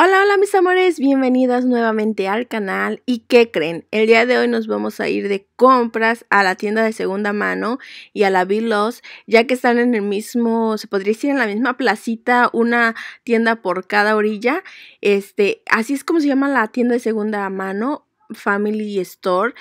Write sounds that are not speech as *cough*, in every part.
Hola, hola mis amores, bienvenidas nuevamente al canal. ¿Y qué creen? El día de hoy nos vamos a ir de compras a la tienda de segunda mano y a la Loss, ya que están en el mismo, se podría decir en la misma placita, una tienda por cada orilla. Este, así es como se llama la tienda de segunda mano, Family Store.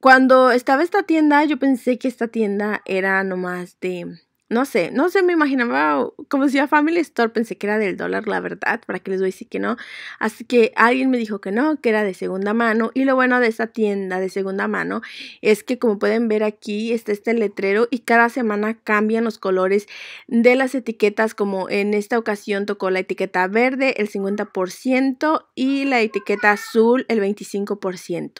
Cuando estaba esta tienda, yo pensé que esta tienda era nomás de no sé, no sé, me imaginaba como si a Family Store pensé que era del dólar, la verdad, para que les voy a decir que no. Así que alguien me dijo que no, que era de segunda mano. Y lo bueno de esta tienda de segunda mano es que como pueden ver aquí está este letrero y cada semana cambian los colores de las etiquetas, como en esta ocasión tocó la etiqueta verde el 50% y la etiqueta azul el 25%.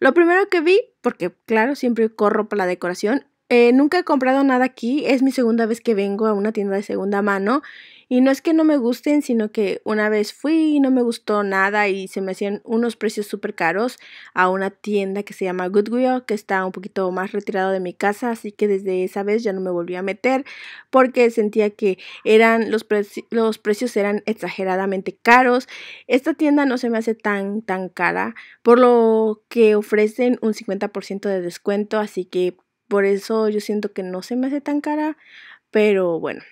Lo primero que vi, porque claro, siempre corro para la decoración, eh, nunca he comprado nada aquí, es mi segunda vez que vengo a una tienda de segunda mano y no es que no me gusten, sino que una vez fui y no me gustó nada y se me hacían unos precios súper caros a una tienda que se llama Goodwill, que está un poquito más retirado de mi casa, así que desde esa vez ya no me volví a meter porque sentía que eran los, los precios eran exageradamente caros. Esta tienda no se me hace tan, tan cara, por lo que ofrecen un 50% de descuento, así que por eso yo siento que no se me hace tan cara, pero bueno.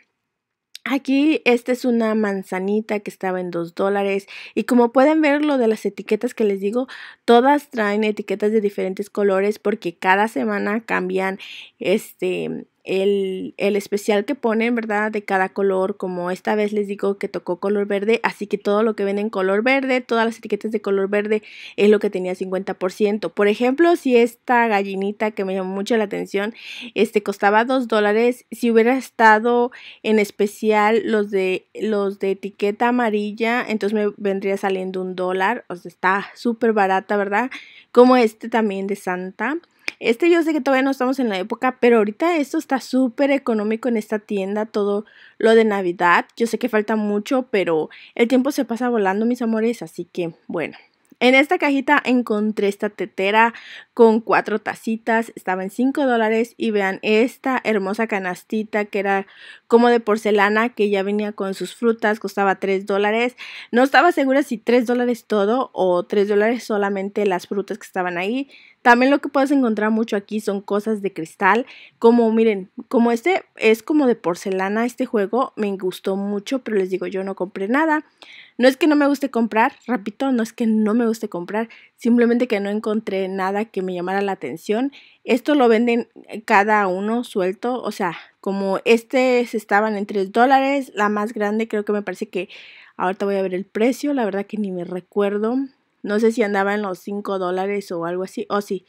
Aquí esta es una manzanita que estaba en 2 dólares y como pueden ver lo de las etiquetas que les digo, todas traen etiquetas de diferentes colores porque cada semana cambian este el, especial que ponen, ¿verdad? De cada color, como esta vez les digo que tocó color verde, así que todo lo que ven en color verde, todas las etiquetas de color verde es lo que tenía 50%. Por ejemplo, si esta gallinita que me llamó mucho la atención, este costaba 2 dólares, si hubiera estado en especial los de, los de etiqueta amarilla, entonces me vendría saliendo un dólar, o sea, está súper barata, ¿verdad? Como este también de Santa. Este yo sé que todavía no estamos en la época, pero ahorita esto está súper económico en esta tienda, todo lo de Navidad. Yo sé que falta mucho, pero el tiempo se pasa volando, mis amores, así que bueno. En esta cajita encontré esta tetera con cuatro tacitas, estaba en 5 dólares y vean esta hermosa canastita que era como de porcelana que ya venía con sus frutas, costaba 3 dólares. No estaba segura si 3 dólares todo o 3 dólares solamente las frutas que estaban ahí. También lo que puedes encontrar mucho aquí son cosas de cristal, como miren, como este es como de porcelana este juego, me gustó mucho, pero les digo, yo no compré nada. No es que no me guste comprar, repito, no es que no me guste comprar, simplemente que no encontré nada que me llamara la atención. Esto lo venden cada uno suelto, o sea, como este estaban en 3 dólares, la más grande creo que me parece que ahorita voy a ver el precio, la verdad que ni me recuerdo, no sé si andaba en los 5 dólares o algo así. O oh, sí,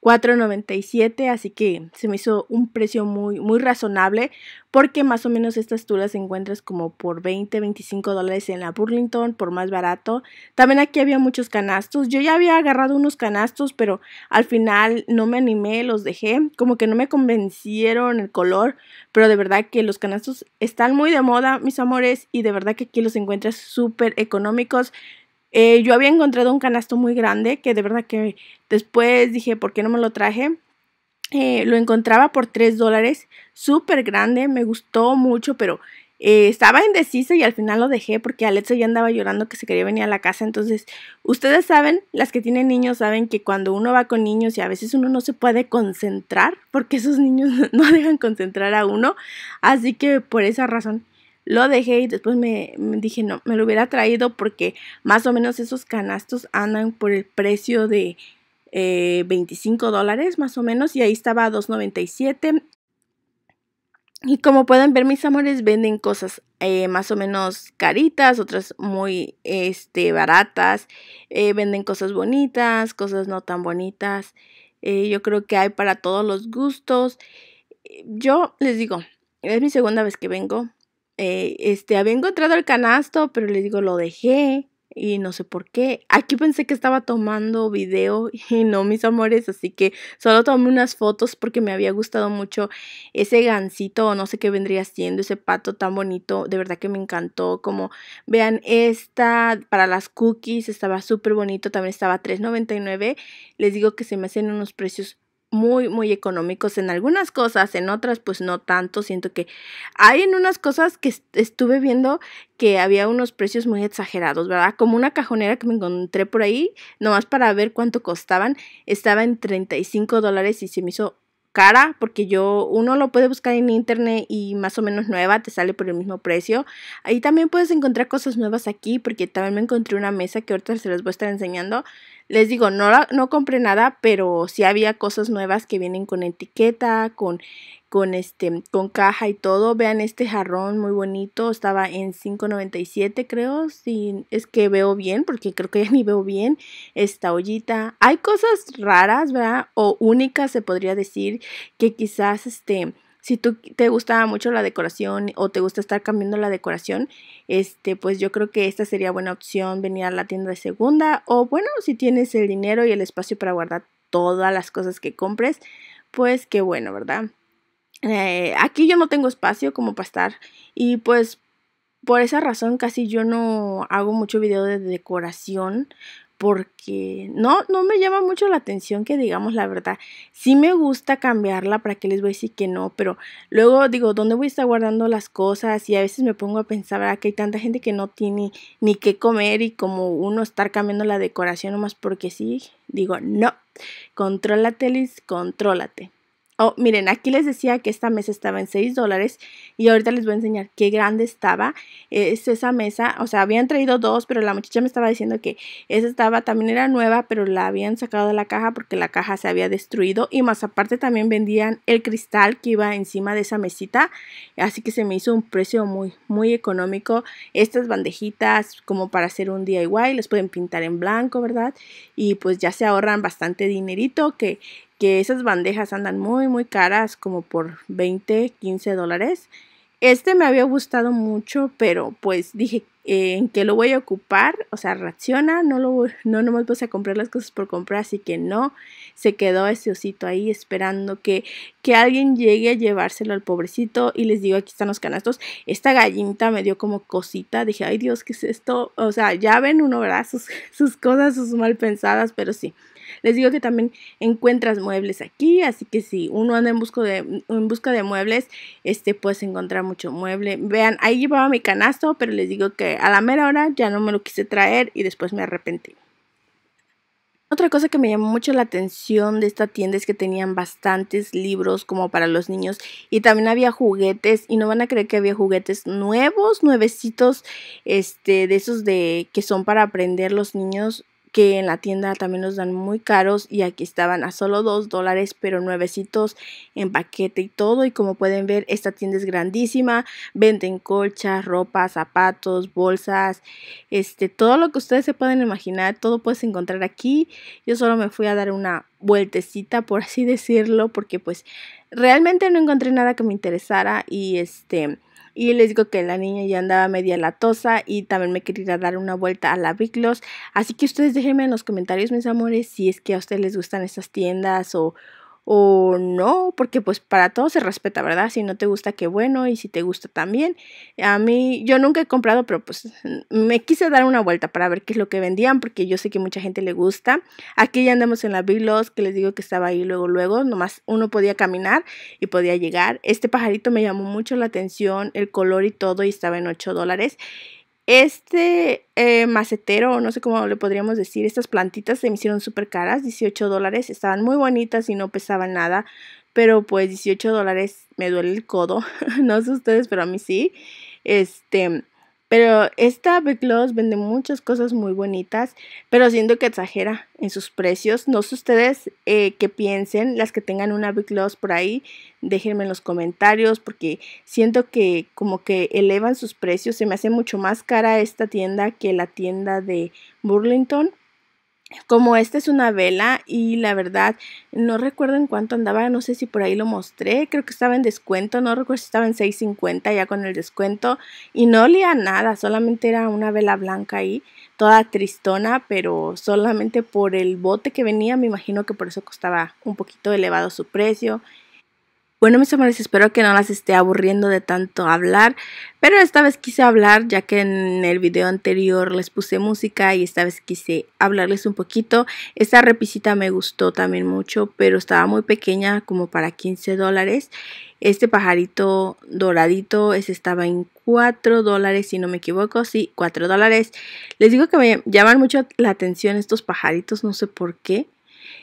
4.97, así que se me hizo un precio muy, muy razonable porque más o menos estas tú las encuentras como por 20, 25 dólares en la Burlington, por más barato. También aquí había muchos canastos, yo ya había agarrado unos canastos, pero al final no me animé, los dejé, como que no me convencieron el color, pero de verdad que los canastos están muy de moda, mis amores, y de verdad que aquí los encuentras súper económicos. Eh, yo había encontrado un canasto muy grande que de verdad que después dije, ¿por qué no me lo traje? Eh, lo encontraba por 3 dólares, súper grande, me gustó mucho, pero eh, estaba indecisa y al final lo dejé porque Alexa ya andaba llorando que se quería venir a la casa. Entonces, ustedes saben, las que tienen niños saben que cuando uno va con niños y a veces uno no se puede concentrar porque esos niños *laughs* no dejan concentrar a uno. Así que por esa razón lo dejé y después me, dije, no, me lo hubiera traído porque más o menos esos canastos andan por el precio de 25 eh, dólares más o menos y ahí estaba a 2.97. Y como pueden ver, mis amores venden cosas eh, más o menos caritas, otras muy este, baratas. Eh, venden cosas bonitas, cosas no tan bonitas. yo creo que hay para todos los gustos. Yo les digo, es mi segunda vez que vengo. Eh, este, había encontrado el canasto, pero les digo, lo dejé y no sé por qué. Aquí pensé que estaba tomando video *laughs* y no, mis amores, así que solo tomé unas fotos porque me había gustado mucho ese gancito no sé qué vendría siendo, ese pato tan bonito, de verdad que me encantó. Como vean, esta para las cookies estaba súper bonito, también estaba $3.99. Les digo que se me hacen unos precios muy, muy económicos en algunas cosas, en otras pues no tanto. Siento que hay en unas cosas que estuve viendo que había unos precios muy exagerados, ¿verdad? Como una cajonera que me encontré por ahí, nomás para ver cuánto costaban, estaba en 35 dólares y se me hizo cara porque yo uno lo puede buscar en internet y más o menos nueva te sale por el mismo precio ahí también puedes encontrar cosas nuevas aquí porque también me encontré una mesa que ahorita se las voy a estar enseñando les digo, no, no compré nada, pero sí había cosas nuevas que vienen con etiqueta, con, con, este, con caja y todo. Vean este jarrón muy bonito, estaba en $5.97 creo, si es que veo bien, porque creo que ya ni veo bien esta ollita. Hay cosas raras, ¿verdad? O únicas se podría decir, que quizás este si tú te gusta mucho la decoración o te gusta estar cambiando la decoración, este, pues yo creo que esta sería buena opción venir a la tienda de segunda o bueno, si tienes el dinero y el espacio para guardar todas las cosas que compres, pues qué bueno, ¿verdad? Eh, aquí yo no tengo espacio como para estar y pues por esa razón casi yo no hago mucho video de decoración porque no, no me llama mucho la atención que digamos la verdad. Sí me gusta cambiarla, para que les voy a decir que no, pero luego digo, ¿dónde voy a estar guardando las cosas? Y a veces me pongo a pensar, ¿verdad? Que hay tanta gente que no tiene ni qué comer y como uno estar cambiando la decoración nomás porque sí. Digo, no, contrólate, Liz, contrólate. Oh, miren, aquí les decía que esta mesa estaba en 6 dólares y ahorita les voy a enseñar qué grande estaba. Eh, es esa mesa, o sea, habían traído dos, pero la muchacha me estaba diciendo que esa estaba, también era nueva, pero la habían sacado de la caja porque la caja se había destruido. Y más aparte también vendían el cristal que iba encima de esa mesita, así que se me hizo un precio muy, muy económico. Estas bandejitas como para hacer un DIY, las pueden pintar en blanco, ¿verdad? Y pues ya se ahorran bastante dinerito que que esas bandejas andan muy muy caras, como por 20, 15 dólares. Este me había gustado mucho, pero pues dije, eh, ¿en qué lo voy a ocupar? O sea, reacciona, no, lo, no nomás vas a comprar las cosas por comprar, así que no. Se quedó ese osito ahí esperando que, que alguien llegue a llevárselo al pobrecito. Y les digo, aquí están los canastos. Esta gallinita me dio como cosita. Dije, ay Dios, ¿qué es esto? O sea, ya ven uno, ¿verdad? Sus, sus cosas, sus mal pensadas, pero sí. Les digo que también encuentras muebles aquí, así que si uno anda en busca de, en busca de muebles, este, puedes encontrar mucho mueble. Vean, ahí llevaba mi canasto, pero les digo que a la mera hora ya no me lo quise traer y después me arrepentí. Otra cosa que me llamó mucho la atención de esta tienda es que tenían bastantes libros como para los niños y también había juguetes y no van a creer que había juguetes nuevos, nuevecitos, este, de esos de que son para aprender los niños que en la tienda también nos dan muy caros y aquí estaban a solo 2 dólares pero nuevecitos en paquete y todo y como pueden ver esta tienda es grandísima, venden colchas, ropa, zapatos, bolsas, este todo lo que ustedes se pueden imaginar, todo puedes encontrar aquí. Yo solo me fui a dar una vueltecita por así decirlo porque pues realmente no encontré nada que me interesara y este y les digo que la niña ya andaba media latosa y también me quería dar una vuelta a la Big Loss. Así que ustedes déjenme en los comentarios, mis amores, si es que a ustedes les gustan estas tiendas o, o no, porque pues para todo se respeta, ¿verdad? Si no te gusta, qué bueno, y si te gusta también. A mí, yo nunca he comprado, pero pues me quise dar una vuelta para ver qué es lo que vendían, porque yo sé que mucha gente le gusta. Aquí ya andamos en la Big Loss, que les digo que estaba ahí luego, luego, nomás uno podía caminar y podía llegar. Este pajarito me llamó mucho la atención, el color y todo, y estaba en 8 dólares. Este eh, macetero, no sé cómo le podríamos decir, estas plantitas se me hicieron súper caras, 18 dólares, estaban muy bonitas y no pesaban nada, pero pues 18 dólares me duele el codo, *laughs* no sé ustedes, pero a mí sí. Este, pero esta Big Loss vende muchas cosas muy bonitas, pero siento que exagera en sus precios. No sé ustedes eh, qué piensen, las que tengan una Big Loss por ahí, déjenme en los comentarios porque siento que como que elevan sus precios. Se me hace mucho más cara esta tienda que la tienda de Burlington como esta es una vela y la verdad no recuerdo en cuánto andaba, no sé si por ahí lo mostré, creo que estaba en descuento, no recuerdo si estaba en 6.50 ya con el descuento y no olía nada, solamente era una vela blanca ahí, toda tristona, pero solamente por el bote que venía me imagino que por eso costaba un poquito elevado su precio bueno, mis amores, espero que no las esté aburriendo de tanto hablar, pero esta vez quise hablar, ya que en el video anterior les puse música y esta vez quise hablarles un poquito. Esta repisita me gustó también mucho, pero estaba muy pequeña, como para 15 dólares. Este pajarito doradito, estaba en 4 dólares, si no me equivoco, sí, 4 dólares. Les digo que me llaman mucho la atención estos pajaritos, no sé por qué.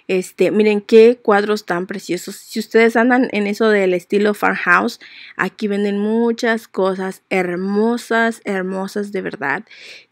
Este, miren qué cuadros tan preciosos. Si ustedes andan en eso del estilo farmhouse, aquí venden muchas cosas hermosas, hermosas de verdad.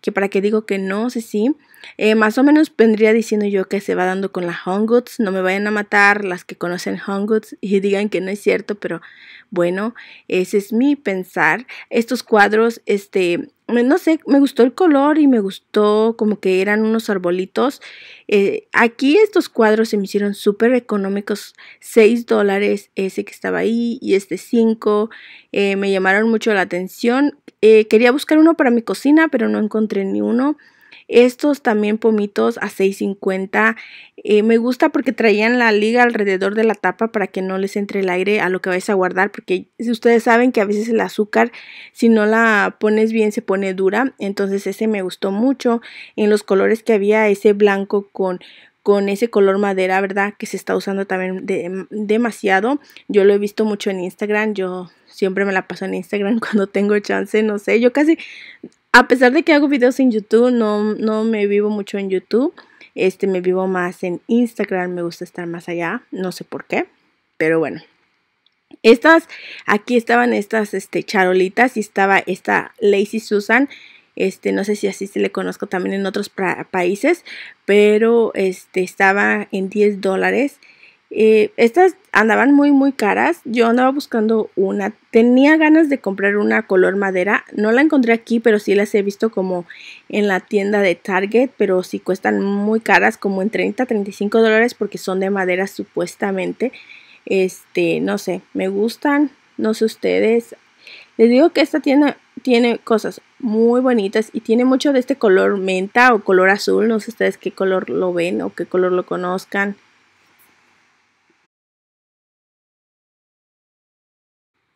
Que para que digo que no, sé si eh, más o menos vendría diciendo yo que se va dando con la home goods. No me vayan a matar las que conocen home goods y *laughs* digan que no es cierto, pero bueno, ese es mi pensar. Estos cuadros, este, no sé, me gustó el color y me gustó como que eran unos arbolitos. Eh, aquí estos cuadros se me hicieron súper económicos, 6 dólares ese que estaba ahí y este 5. Eh, me llamaron mucho la atención. Eh, quería buscar uno para mi cocina, pero no encontré ni uno. Estos también pomitos a 6.50. Eh, me gusta porque traían la liga alrededor de la tapa para que no les entre el aire a lo que vais a guardar. Porque ustedes saben que a veces el azúcar, si no la pones bien, se pone dura. Entonces ese me gustó mucho. En los colores que había, ese blanco con, con ese color madera, ¿verdad? Que se está usando también demasiado. Yo lo he visto mucho en Instagram. Yo siempre me la paso en Instagram *laughs* cuando tengo chance, no sé. Yo casi a pesar de que hago videos en YouTube, no, no me vivo mucho en YouTube. Este, me vivo más en Instagram, me gusta estar más allá, no sé por qué, pero bueno. Estas, aquí estaban estas este, charolitas y estaba esta Lazy Susan. Este, no sé si así se le conozco también en otros países, pero este, estaba en 10 dólares eh, estas andaban muy muy caras, yo andaba buscando una, tenía ganas de comprar una color madera, no la encontré aquí, pero sí las he visto como en la tienda de Target, pero sí cuestan muy caras, como en 30, 35 dólares porque son de madera supuestamente, este, no sé, me gustan, no sé ustedes, les digo que esta tienda tiene cosas muy bonitas y tiene mucho de este color menta o color azul, no sé ustedes qué color lo ven o qué color lo conozcan.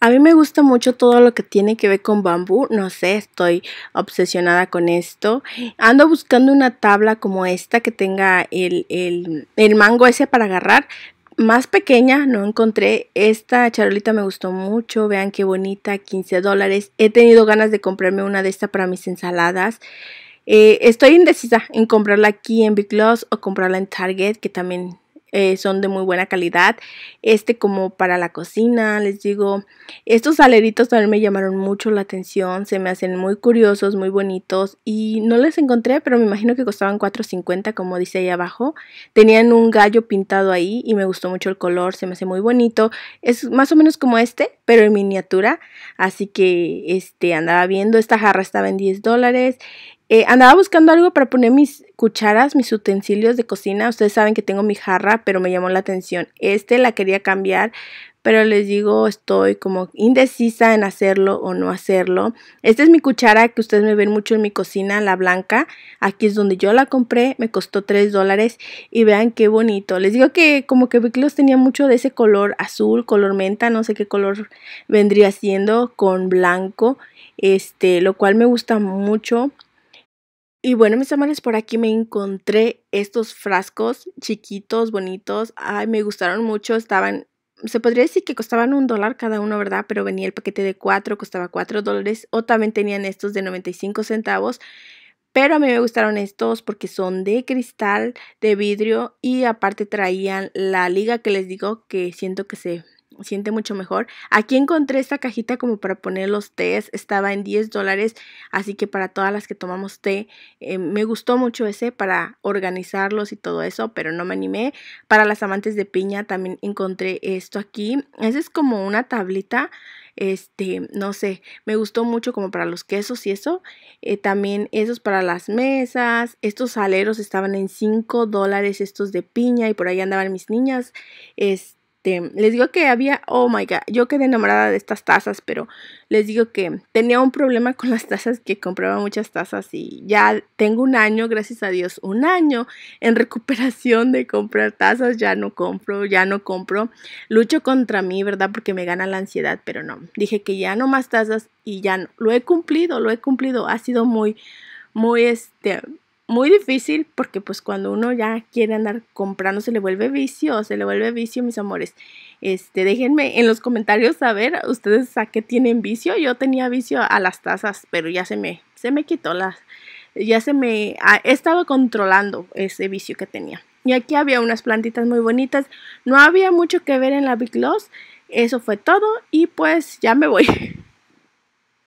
A mí me gusta mucho todo lo que tiene que ver con bambú, no sé, estoy obsesionada con esto. Ando buscando una tabla como esta que tenga el, mango ese para agarrar, más pequeña no encontré. Esta charolita me gustó mucho. Vean qué bonita, 15 dólares. He tenido ganas de comprarme una de esta para mis ensaladas. Eh, estoy indecisa en comprarla aquí en Big Loss o comprarla en Target, que también eh, son de muy buena calidad. Este como para la cocina, les digo. Estos aleritos también me llamaron mucho la atención, se me hacen muy curiosos, muy bonitos y no les encontré, pero me imagino que costaban 4.50 como dice ahí abajo. Tenían un gallo pintado ahí y me gustó mucho el color, se me hace muy bonito. Es más o menos como este, pero en miniatura, así que este andaba viendo, esta jarra estaba en 10 dólares eh, andaba buscando algo para poner mis cucharas, mis utensilios de cocina. Ustedes saben que tengo mi jarra, pero me llamó la atención. Este la quería cambiar, pero les digo, estoy como indecisa en hacerlo o no hacerlo. Esta es mi cuchara que ustedes me ven mucho en mi cocina, la blanca. Aquí es donde yo la compré, me costó 3 dólares y vean qué bonito. Les digo que como que los tenía mucho de ese color azul, color menta, no sé qué color vendría siendo con blanco, este, lo cual me gusta mucho. Y bueno, mis amores, por aquí me encontré estos frascos chiquitos, bonitos. Ay, me gustaron mucho. Estaban, se podría decir que costaban un dólar cada uno, ¿verdad? Pero venía el paquete de cuatro, costaba cuatro dólares. O también tenían estos de 95 centavos. Pero a mí me gustaron estos porque son de cristal, de vidrio y aparte traían la liga que les digo que siento que se siente mucho mejor. Aquí encontré esta cajita como para poner los tés, estaba en 10 dólares, así que para todas las que tomamos té, eh, me gustó mucho ese para organizarlos y todo eso, pero no me animé. Para las amantes de piña también encontré esto aquí, esa es como una tablita este, no sé, me gustó mucho como para los quesos y eso. Eh, también esos para las mesas. Estos aleros estaban en 5 dólares, estos de piña y por ahí andaban mis niñas. Este, este, les digo que había, oh my god, yo quedé enamorada de estas tazas, pero les digo que tenía un problema con las tazas, que compraba muchas tazas y ya tengo un año, gracias a Dios, un año en recuperación de comprar tazas, ya no compro, ya no compro, lucho contra mí, ¿verdad? Porque me gana la ansiedad, pero no, dije que ya no más tazas y ya no, lo he cumplido, lo he cumplido, ha sido muy, muy, este, muy difícil porque pues cuando uno ya quiere andar comprando se le vuelve vicio, se le vuelve vicio, mis amores. Este, déjenme en los comentarios saber ustedes a qué tienen vicio. Yo tenía vicio a las tazas, pero ya se me se me quitó las ya se me he estaba controlando ese vicio que tenía. Y aquí había unas plantitas muy bonitas. No había mucho que ver en la Big Loss. Eso fue todo y pues ya me voy. *laughs*